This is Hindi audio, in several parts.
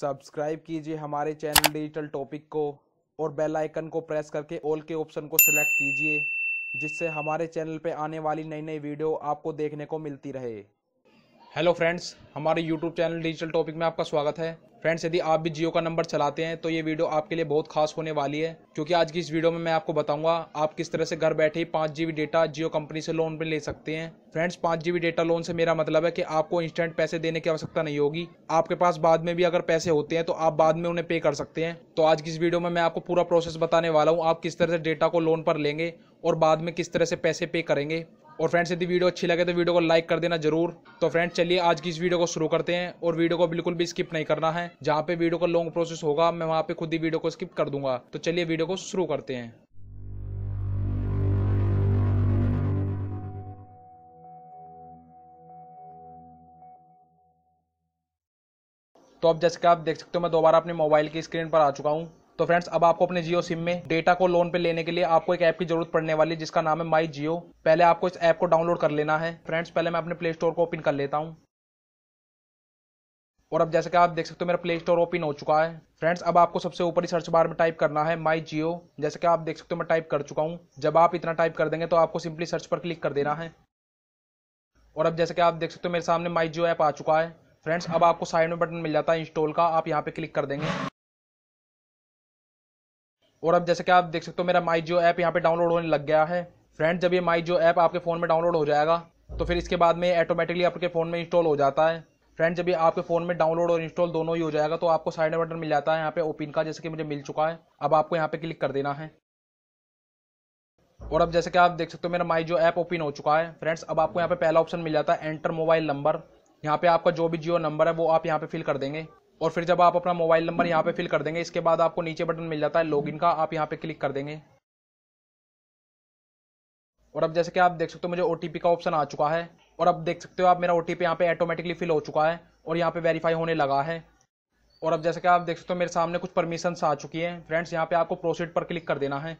सब्सक्राइब कीजिए हमारे चैनल डिजिटल टॉपिक को और बेल आइकन को प्रेस करके ऑल के ऑप्शन को सिलेक्ट कीजिए जिससे हमारे चैनल पे आने वाली नई नई वीडियो आपको देखने को मिलती रहे हेलो फ्रेंड्स हमारे यूट्यूब चैनल डिजिटल टॉपिक में आपका स्वागत है फ्रेंड्स यदि आप भी जियो का नंबर चलाते हैं तो ये वीडियो आपके लिए बहुत खास होने वाली है क्योंकि आज की इस वीडियो में मैं आपको बताऊंगा आप किस तरह से घर बैठे ही पाँच जी डेटा जियो कंपनी से लोन पर ले सकते हैं फ्रेंड्स पाँच जी डेटा लोन से मेरा मतलब है कि आपको इंस्टेंट पैसे देने की आवश्यकता नहीं होगी आपके पास बाद में भी अगर पैसे होते हैं तो आप बाद में उन्हें पे कर सकते हैं तो आज की इस वीडियो में मैं आपको पूरा प्रोसेस बताने वाला हूँ आप किस तरह से डेटा को लोन पर लेंगे और बाद में किस तरह से पैसे पे करेंगे और फ्रेंड्स यदि वीडियो अच्छी लगे तो वीडियो को लाइक कर देना जरूर तो फ्रेंड्स चलिए आज की इस वीडियो को शुरू करते हैं और वीडियो को बिल्कुल भी स्किप नहीं करना है जहाँ पे वीडियो का लॉन्ग प्रोसेस होगा मैं वहाँ पे खुद ही वीडियो को स्किप कर दूंगा तो चलिए वीडियो को शुरू करते हैं तो अब जैसे कि आप देख सकते हो मैं दोबारा अपने मोबाइल की स्क्रीन पर आ चुका हूँ तो फ्रेंड्स अब आपको अपने जियो सिम में डेटा को लोन पे लेने के लिए आपको एक ऐप की जरूरत पड़ने वाली जिसका नाम है माई जियो पहले आपको इस ऐप को डाउनलोड कर लेना है फ्रेंड्स पहले मैं अपने प्ले स्टोर को ओपन कर लेता हूँ और अब जैसे कि आप देख सकते हो मेरा प्ले स्टोर ओपन हो चुका है फ्रेंड्स अब आपको सबसे ऊपर ही सर्च बार में टाइप करना है माई जियो जैसे कि आप देख सकते हो मैं टाइप कर चुका हूँ जब आप इतना टाइप कर देंगे तो आपको सिंपली सर्च पर क्लिक कर देना है और अब जैसे कि आप देख सकते हो मेरे सामने माई जियो ऐप आ चुका है फ्रेंड्स अब आपको साइड में बटन मिल जाता है इंस्टॉल का आप यहाँ पे क्लिक कर देंगे और अब जैसे कि आप देख सकते हो मेरा माई जियो ऐप यहाँ पे डाउनलोड होने लग गया है फ्रेंड जब ये माई जियो ऐप आपके फ़ोन में डाउनलोड हो जाएगा तो फिर इसके बाद में ऑटोमेटिकली आपके फ़ोन में इंस्टॉल हो जाता है फ्रेंड जब ये आपके फ़ोन में डाउनलोड और इंस्टॉल दोनों ही हो जाएगा तो आपको साइड बटन मिल जाता है यहाँ पे ओपिन का जैसे कि मुझे मिल चुका है अब आपको यहाँ पे क्लिक कर देना है और अब जैसे कि आप देख सकते हो मेरा माई जो ऐप ओपन हो चुका है फ्रेंड्स अब आपको यहाँ पे पहला ऑप्शन मिल जाता है एंटर मोबाइल नंबर यहाँ पे आपका जो भी जियो नंबर है वो आप यहाँ पे फिल कर देंगे और फिर जब आप अपना मोबाइल नंबर यहाँ पे फिल कर देंगे इसके बाद आपको नीचे बटन मिल जाता है लॉगिन का आप यहाँ पे क्लिक कर देंगे और अब जैसे कि आप देख सकते हो मुझे ओ का ऑप्शन आ चुका है और अब देख सकते हो आप मेरा ओटीपी यहाँ पे ऑटोमेटिकली फिल हो चुका है और यहाँ पे वेरीफाई होने लगा है और अब जैसे कि आप देख सकते हो मेरे सामने कुछ परमिशन आ चुकी है फ्रेंड्स यहाँ पे आपको प्रोसीड पर क्लिक कर देना है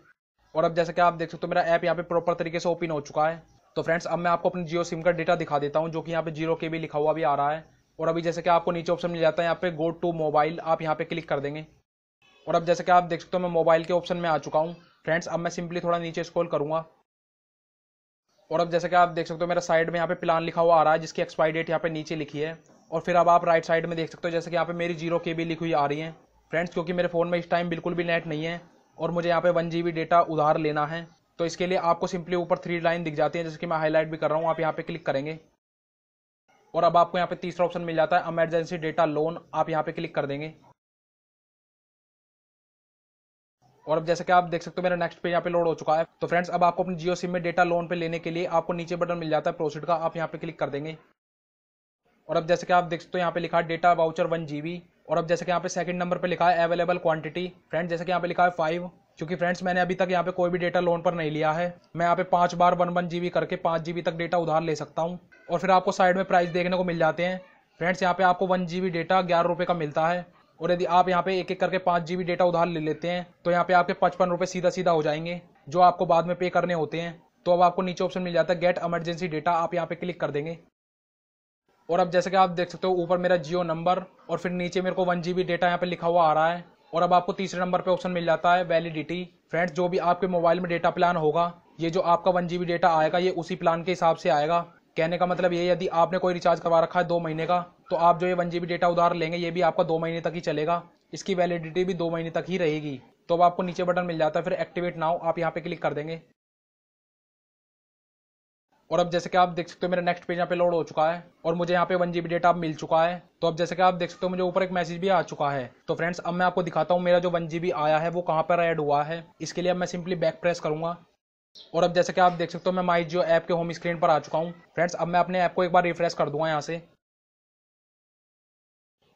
और अब जैसे कि आप देख सकते हो मेरा ऐप यहाँ पे प्रॉपर तरीके से ओपन हो चुका है तो फ्रेंड्स अब मैं आपको अपनी जियो सिम का डेटा दिखा देता हूँ जो कि यहाँ पे जीरो के भी लिखा हुआ भी आ रहा है और अभी जैसे कि आपको नीचे ऑप्शन मिल जाता है यहाँ पे गो टू मोबाइल आप यहाँ पे क्लिक कर देंगे और अब जैसे कि आप देख सकते हो मैं मोबाइल के ऑप्शन में आ चुका हूँ फ्रेंड्स अब मैं सिंपली थोड़ा नीचे स्क्रॉल करूँगा और अब जैसे कि आप देख सकते हो मेरा साइड में यहाँ पे प्लान लिखा हुआ आ रहा है जिसकी एक्सपायरी डेट यहाँ पे नीचे लिखी है और फिर अब आप राइट साइड में देख सकते हो जैसे कि यहाँ पे मेरी जीरो के बी लिखी हुई आ रही है फ्रेंड्स क्योंकि मेरे फ़ोन में इस टाइम बिल्कुल भी नेट नहीं है और मुझे यहाँ पे वन जी डेटा उधार लेना है तो इसके लिए आपको सिंपली ऊपर थ्री लाइन दिख जाती है जैसे कि मैं हाईलाइट भी कर रहा हूँ आप यहाँ पे क्लिक करेंगे और अब आपको यहाँ पे तीसरा ऑप्शन मिल जाता है इमरजेंसी डेटा लोन आप यहाँ पे क्लिक कर देंगे और अब जैसे कि आप देख सकते हो मेरा नेक्स्ट पेज यहाँ पे लोड हो चुका है तो फ्रेंड्स अब आपको अपने जियो सिम में डेटा लोन पे लेने के लिए आपको नीचे बटन मिल जाता है प्रोसीड का आप यहाँ पे क्लिक कर देंगे और अब जैसे कि आप देख सकते हो यहाँ पे लिखा है डेटा वाउचर वन जी और अब जैसे कि यहाँ पे सेकंड नंबर पे लिखा है अवेलेबल क्वांटिटी फ्रेंड जैसे कि यहाँ पे लिखा है फाइव क्योंकि फ्रेंड्स मैंने अभी तक यहाँ पे कोई भी डेटा लोन पर नहीं लिया है मैं यहाँ पे पांच बार वन वन जीबी करके पांच जीबी तक डेटा उधार ले सकता हूँ और फिर आपको साइड में प्राइस देखने को मिल जाते हैं फ्रेंड्स यहाँ पे आपको वन जी डेटा ग्यारह रुपये का मिलता है और यदि आप यहाँ पे एक एक करके पाँच जी डेटा उधार ले लेते हैं तो यहाँ पे आपके पचपन रुपये सीधा सीधा हो जाएंगे जो आपको बाद में पे करने होते हैं तो अब आपको नीचे ऑप्शन मिल जाता है गेट एमरजेंसी डेटा आप यहाँ पे क्लिक कर देंगे और अब जैसे कि आप देख सकते हो ऊपर मेरा जियो नंबर और फिर नीचे मेरे को वन जी डेटा यहाँ पे लिखा हुआ आ रहा है और अब आपको तीसरे नंबर पर ऑप्शन मिल जाता है वैलिडिटी फ्रेंड्स जो भी आपके मोबाइल में डेटा प्लान होगा ये जो आपका वन जी डेटा आएगा ये उसी प्लान के हिसाब से आएगा कहने का मतलब ये यदि आपने कोई रिचार्ज करवा रखा है दो महीने का तो आप जो ये वन जी डेटा उधार लेंगे ये भी आपका दो महीने तक ही चलेगा इसकी वैलिडिटी भी दो महीने तक ही रहेगी तो अब आपको नीचे बटन मिल जाता है फिर एक्टिवेट नाउ आप यहाँ पे क्लिक कर देंगे और अब जैसे कि आप देख सकते हो मेरा नेक्स्ट पेज यहाँ पे लोड हो चुका है और मुझे यहाँ पे वन जीबी डेटा मिल चुका है तो अब जैसे कि आप देख सकते हो मुझे ऊपर एक मैसेज भी आ चुका है तो फ्रेंड्स अब मैं आपको दिखाता हूँ मेरा जो वन जीबी आया है वो कहाँ पर एड हुआ है इसके लिए अब मैं सिंपली बैक प्रेस करूंगा और अब जैसे कि आप देख सकते हो मैं माई जियो ऐप के होम स्क्रीन पर आ चुका हूँ फ्रेंड्स अब मैं अपने ऐप को एक बार रिफ्रेश कर दूंगा यहाँ से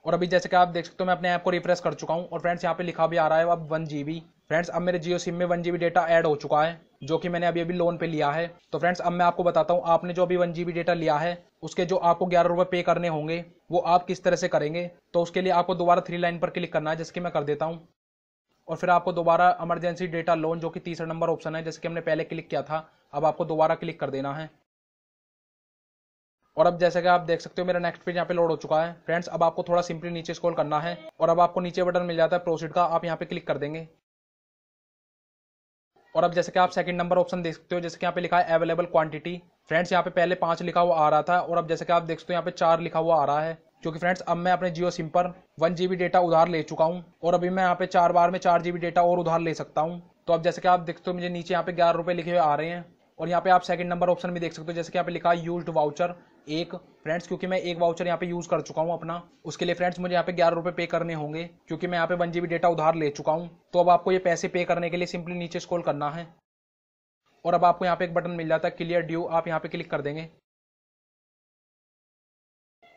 और अभी जैसे कि आप देख सकते हो मैं अपने ऐप को रिफ्रेश कर चुका हूँ और फ्रेंड्स यहाँ पे लिखा भी आ रहा है अब वन जी फ्रेंड्स अब मेरे जियो सिम में वन जी डेटा ऐड हो चुका है जो कि मैंने अभी अभी लोन पे लिया है तो फ्रेंड्स अब मैं आपको बताता हूँ आपने जो अभी वन जी डेटा लिया है उसके जो आपको ग्यारह रुपये पे करने होंगे वो आप किस तरह से करेंगे तो उसके लिए आपको दोबारा थ्री लाइन पर क्लिक करना है जैसे कि मैं कर देता हूँ और फिर आपको दोबारा इमरजेंसी डेटा लोन जो कि तीसरा नंबर ऑप्शन है जैसे कि हमने पहले क्लिक किया था अब आपको दोबारा क्लिक कर देना है और अब जैसे कि आप देख सकते हो मेरा नेक्स्ट पेज यहाँ पे लोड हो चुका है फ्रेंड्स अब आपको थोड़ा सिंपली नीचे स्कॉल करना है और अब आपको नीचे बटन मिल जाता है प्रोसीड का आप यहाँ पे क्लिक कर देंगे और अब जैसे कि आप सेकंड नंबर ऑप्शन देख सकते हो जैसे कि यहाँ पे लिखा है अवेलेबल क्वांटिटी फ्रेंड्स यहाँ पे पहले पांच लिखा हुआ आ रहा था और अब जैसे कि आप देख सकते हो यहाँ पे चार लिखा हुआ आ रहा है क्योंकि फ्रेंड्स अब मैं अपने जियो सिम पर वन जी डेटा उधार ले चुका हूँ और अभी मैं यहाँ पे चार बार में चार जी डेटा और उधार ले सकता हूँ तो अब जैसे कि आप देखते हो मुझे नीचे यहाँ पे ग्यारह रुपये लिखे हुए आ रहे हैं और यहाँ पे आप सेकंड नंबर ऑप्शन भी देख सकते हो जैसे कि यहाँ पे लिखा है यूज्ड वाउचर एक फ्रेंड्स क्योंकि मैं एक वाउचर यहाँ पे यूज कर चुका हूँ अपना उसके लिए फ्रेंड्स मुझे यहाँ पे ग्यारह रुपये पे करने होंगे क्योंकि मैं यहाँ पे वन बी डेटा उधार ले चुका हूँ तो अब आपको ये पैसे पे करने के लिए सिंपली नीचे स्क्रॉल करना है और अब आपको यहाँ पे एक बटन मिल जाता है क्लियर ड्यू आप यहाँ पे क्लिक कर देंगे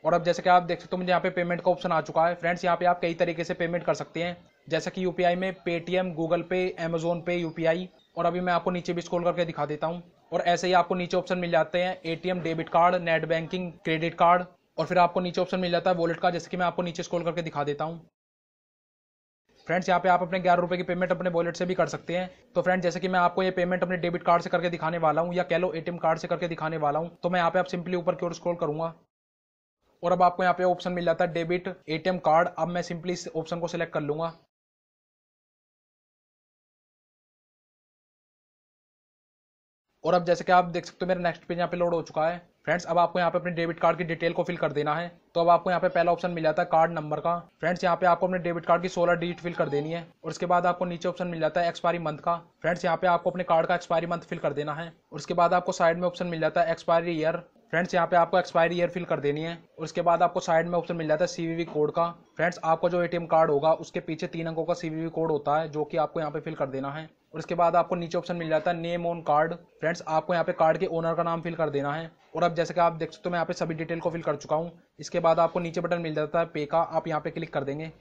और अब जैसे कि आप देख सकते हो मुझे यहाँ पे पेमेंट का ऑप्शन आ चुका है फ्रेंड्स यहाँ पे आप कई तरीके से पेमेंट कर सकते हैं जैसे कि यूपीआई में Paytm Google Pay Amazon Pay UPI और अभी मैं आपको नीचे भी स्क्रॉल करके दिखा देता हूँ और ऐसे ही आपको नीचे ऑप्शन मिल जाते हैं ATM debit card net banking credit card और फिर आपको नीचे ऑप्शन मिल जाता है वॉलेट का जैसे कि मैं आपको नीचे स्क्रॉल करके दिखा देता हूँ फ्रेंड्स यहाँ पे आप अपने ग्यारह रुपये की पेमेंट अपने वॉलेट से भी कर सकते हैं तो फ्रेंड जैसे कि मैं आपको ये पेमेंट अपने डेबिट कार्ड से करके दिखाने वाला हूँ या कह लो एटीएम कार्ड से करके दिखाने वाला हूँ तो मैं यहाँ पे आप सिंपली ऊपर की ओर स्क्रॉल करूंगा और अब आपको यहाँ पे ऑप्शन मिल जाता है डेबिट एटीएम कार्ड अब मैं सिंपली इस ऑप्शन को सिलेक्ट कर लूंगा और अब जैसे कि आप देख सकते हो मेरा नेक्स्ट पेज यहाँ पे लोड हो चुका है फ्रेंड्स अब आपको यहाँ पे अपने डेबिट कार्ड की डिटेल को फिल कर देना है तो अब आपको यहाँ पे पहला ऑप्शन मिल जाता है कार्ड नंबर का फ्रेंड्स यहाँ पे आपको अपने डेबिट कार्ड की सोलह डिजिट फिल कर देनी है और उसके बाद आपको नीचे ऑप्शन मिल जाता है एक्सपायरी मंथ का फ्रेंड्स यहाँ पे आपको अपने कार्ड का एक्सपायरी मंथ फिल कर देना है और उसके बाद आपको साइड में ऑप्शन मिल जाता है एक्सपायरी ईयर फ्रेंड्स यहाँ पे आपको एक्सपायरी ईयर फिल कर देनी है और उसके बाद आपको साइड में ऑप्शन मिल जाता है सीवीवी कोड का फ्रेंड्स आपको जो एटीएम कार्ड होगा उसके पीछे तीन अंकों का सीवीवी कोड होता है जो कि आपको यहाँ पे फिल कर देना है और उसके बाद आपको नीचे ऑप्शन मिल जाता है नेम ऑन कार्ड फ्रेंड्स आपको यहाँ पे कार्ड के ओनर का नाम फिल कर देना है और अब जैसे कि आप देख सकते हो मैं यहाँ पे सभी डिटेल को फिल कर चुका हूँ इसके बाद आपको नीचे बटन मिल जाता है पे का आप यहाँ पे क्लिक कर देंगे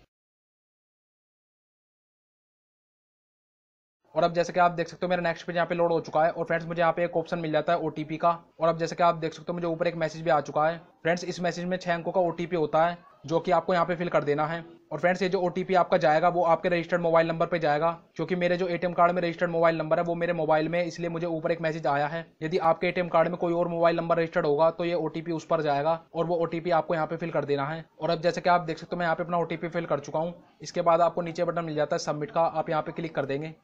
और अब जैसे कि आप देख सकते हो मेरा नेक्स्ट पेज यहाँ पे लोड हो चुका है और फ्रेंड्स मुझे यहाँ पे एक ऑप्शन मिल जाता है ओटीपी का और अब जैसे कि आप देख सकते हो मुझे ऊपर एक मैसेज भी आ चुका है फ्रेंड्स इस मैसेज में छह अंकों का ओटीपी होता है जो कि आपको यहाँ पे फिल कर देना है और फ्रेंड्स ये जो ओटीपी आपका जाएगा वो आपके रजिस्टर्ड मोबाइल नंबर पे जाएगा क्योंकि मेरे जो एटीएम कार्ड में रजिस्टर्ड मोबाइल नंबर है वो मेरे मोबाइल में इसलिए मुझे ऊपर एक मैसेज आया है यदि आपके एटीएम कार्ड में कोई और मोबाइल नंबर रजिस्टर्ड होगा तो ये ओटीपी उस पर जाएगा और वो ओटीपी आपको यहाँ पे फिल कर देना है और अब जैसे कि आप देख सकते हो मैं यहाँ पे अपना ओटीपी फिल कर चुका हूँ इसके बाद आपको नीचे बटन मिल जाता है सबमिट का आप यहाँ पे क्लिक कर देंगे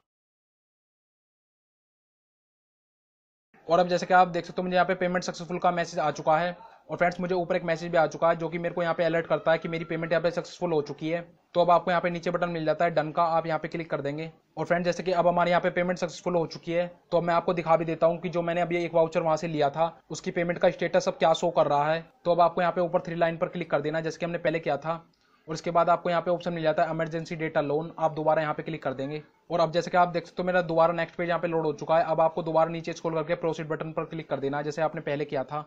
और अब जैसे कि आप देख सकते हो मुझे यहाँ पे पेमेंट सक्सेसफुल का मैसेज आ चुका है और फ्रेंड्स मुझे ऊपर एक मैसेज भी आ चुका है जो कि मेरे को यहाँ पे अलर्ट करता है कि मेरी पेमेंट यहाँ पे सक्सेसफुल हो चुकी है तो अब आपको यहाँ पे नीचे बटन मिल जाता है डन का आप यहाँ पे क्लिक कर देंगे और फ्रेंड्स जैसे कि अब हमारे यहाँ पे पेमेंट सक्सेसफुल हो चुकी है तो मैं आपको दिखा भी देता हूँ कि जो मैंने अभी एक वाउचर वहाँ से लिया था उसकी पेमेंट का स्टेटस अब क्या शो कर रहा है तो अब आपको यहाँ पे ऊपर थ्री लाइन पर क्लिक कर देना जैसे कि हमने पहले किया था और इसके बाद आपको यहाँ पे ऑप्शन मिल जाता है इमरजेंसी डेटा लोन आप दोबारा यहाँ पे क्लिक कर देंगे और अब जैसे कि आप देख सकते हो मेरा दोबारा नेक्स्ट पेज यहाँ पे लोड हो चुका है अब आपको दोबारा नीचे स्क्रॉल करके प्रोसीड बटन पर क्लिक कर देना जैसे आपने पहले किया था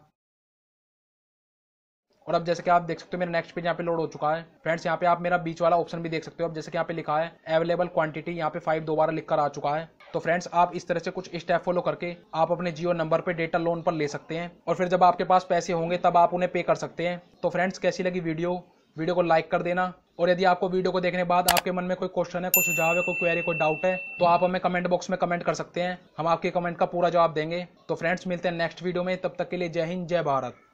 और अब जैसे कि आप देख सकते हो मेरा नेक्स्ट पेज यहाँ पे लोड हो चुका है फ्रेंड्स यहाँ पे आप मेरा बीच वाला ऑप्शन भी देख सकते हो अब जैसे कि यहाँ पे लिखा है अवेलेबल क्वांटिटी यहाँ पे फाइव दोबारा लिख कर आ चुका है तो फ्रेंड्स आप इस तरह से कुछ स्टेप फॉलो करके आप अपने जियो नंबर पे डेटा लोन पर ले सकते हैं और फिर जब आपके पास पैसे होंगे तब आप उन्हें पे कर सकते हैं तो फ्रेंड्स कैसी लगी वीडियो वीडियो को लाइक कर देना और यदि आपको वीडियो को देखने बाद आपके मन में कोई क्वेश्चन है कोई सुझाव है कोई क्वेरी कोई डाउट है तो आप हमें कमेंट बॉक्स में कमेंट कर सकते हैं हम आपके कमेंट का पूरा जवाब देंगे तो फ्रेंड्स मिलते हैं नेक्स्ट वीडियो में तब तक के लिए जय हिंद जय भारत